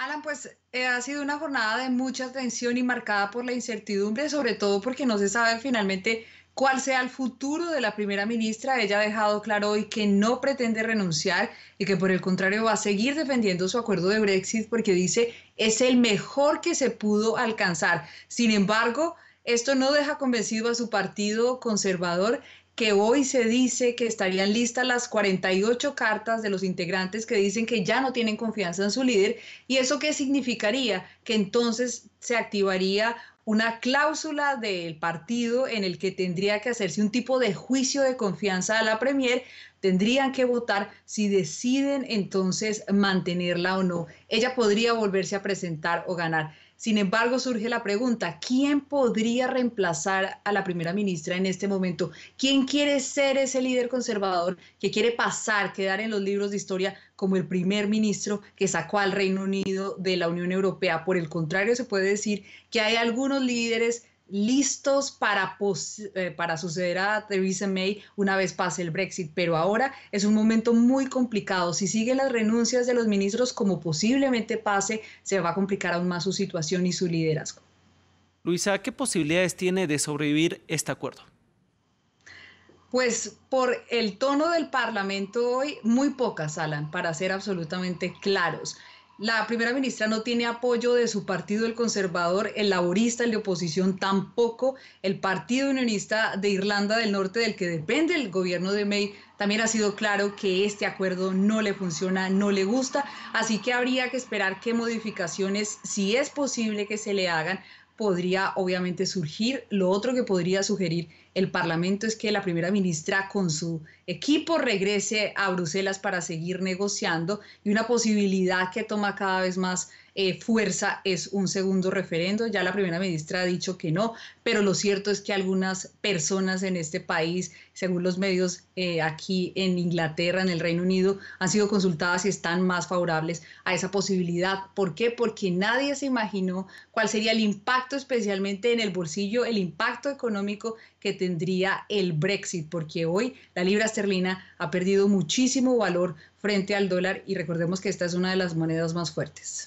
Alan, pues eh, ha sido una jornada de mucha tensión y marcada por la incertidumbre, sobre todo porque no se sabe finalmente cuál sea el futuro de la primera ministra. Ella ha dejado claro hoy que no pretende renunciar y que por el contrario va a seguir defendiendo su acuerdo de Brexit porque dice es el mejor que se pudo alcanzar. Sin embargo, esto no deja convencido a su partido conservador que hoy se dice que estarían listas las 48 cartas de los integrantes que dicen que ya no tienen confianza en su líder. ¿Y eso qué significaría? Que entonces se activaría una cláusula del partido en el que tendría que hacerse un tipo de juicio de confianza a la Premier, tendrían que votar si deciden entonces mantenerla o no. Ella podría volverse a presentar o ganar. Sin embargo, surge la pregunta, ¿quién podría reemplazar a la primera ministra en este momento? ¿Quién quiere ser ese líder conservador que quiere pasar, quedar en los libros de historia como el primer ministro que sacó al Reino Unido de la Unión Europea. Por el contrario, se puede decir que hay algunos líderes listos para, eh, para suceder a Theresa May una vez pase el Brexit, pero ahora es un momento muy complicado. Si siguen las renuncias de los ministros como posiblemente pase, se va a complicar aún más su situación y su liderazgo. Luisa, ¿qué posibilidades tiene de sobrevivir este acuerdo? Pues por el tono del Parlamento hoy, muy pocas, Alan, para ser absolutamente claros. La primera ministra no tiene apoyo de su partido, el conservador, el laborista, el de oposición tampoco. El Partido Unionista de Irlanda del Norte, del que depende el gobierno de May, también ha sido claro que este acuerdo no le funciona, no le gusta. Así que habría que esperar qué modificaciones, si es posible que se le hagan podría obviamente surgir. Lo otro que podría sugerir el Parlamento es que la primera ministra con su equipo regrese a Bruselas para seguir negociando y una posibilidad que toma cada vez más eh, fuerza es un segundo referendo. Ya la primera ministra ha dicho que no, pero lo cierto es que algunas personas en este país, según los medios eh, aquí en Inglaterra, en el Reino Unido, han sido consultadas y están más favorables a esa posibilidad. ¿Por qué? Porque nadie se imaginó cuál sería el impacto, especialmente en el bolsillo, el impacto económico que tendría el Brexit, porque hoy la libra esterlina ha perdido muchísimo valor frente al dólar y recordemos que esta es una de las monedas más fuertes.